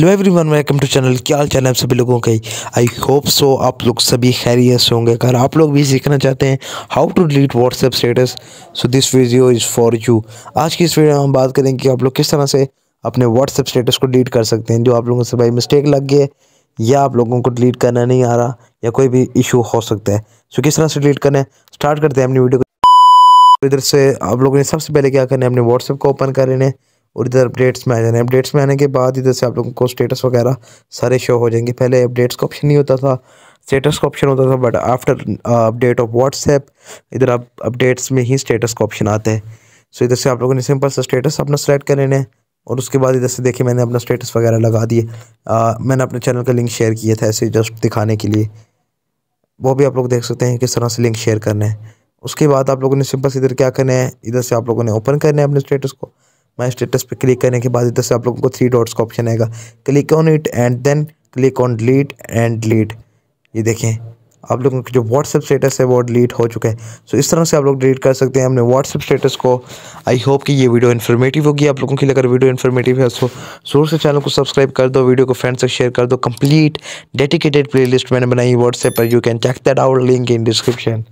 hello everyone welcome to channel क्या हाल चाल है आप सभी लोगों के आई होप सो आप लोग सभी खैरियत से होंगे अगर आप लोग भी सीखना चाहते हैं how to delete WhatsApp status so this video is for you आज की इस वीडियो में हम बात करेंगे कि आप लोग किस तरह से अपने व्हाट्सएप स्टेटस को डिलीट कर सकते हैं जो आप लोगों से भाई मिस्टेक लग गए या आप लोगों को डिलीट करना नहीं आ रहा या कोई भी इशू हो सकता है सो so, किस तरह से डिलीट करना है स्टार्ट करते हैं अपनी वीडियो को इधर से आप लोगों ने सबसे पहले क्या करना है अपने व्हाट्सएप को ओपन कर लेना है और इधर अपडेट्स में आ जाने अपडेट्स में आने के बाद इधर से आप लोगों को स्टेटस वगैरह सारे शो हो जाएंगे पहले अपडेट्स का ऑप्शन नहीं होता था स्टेटस का ऑप्शन होता था but after update of WhatsApp इधर आप अपडेट्स में ही स्टेटस का ऑप्शन आते हैं सो इधर से आप लोगों ने सिंपल सा स्टेटस अपना सेलेक्ट कर लेना है और उसके बाद इधर से देखिए मैंने अपना स्टेटस वगैरह लगा दिए uh, मैंने अपने चैनल का लिंक शेयर किया था ऐसे जस्ट दिखाने के लिए वो भी आप लोग देख सकते हैं किस तरह से लिंक शेयर करना है उसके बाद आप लोगों ने सिंपल इधर क्या करना है इधर से आप लोगों ने ओपन करना है अपने स्टेटस को माई स्टेटस पे क्लिक करने के बाद इधर से आप लोगों को थ्री डॉट्स का ऑप्शन आएगा click on it and then click on delete and delete ये देखें आप लोगों के जो व्हाट्सअप स्टेटस है वो डिलीट हो चुका है सो so, इस तरह से आप लोग डिलीट कर सकते हैं हमने व्हाट्सअप स्टेटस को आई होप कि ये वीडियो इन्फॉर्मेटिव होगी आप लोगों के लिए अगर वीडियो इन्फॉर्मेटिव है तो ज़रूर से चैनल को सब्सक्राइब कर दो वीडियो को फ्रेंड्स से शेयर कर दो कंप्लीट डेडिकेटेड प्ले मैंने बनाई व्हाट्सएप पर you can check that out link in description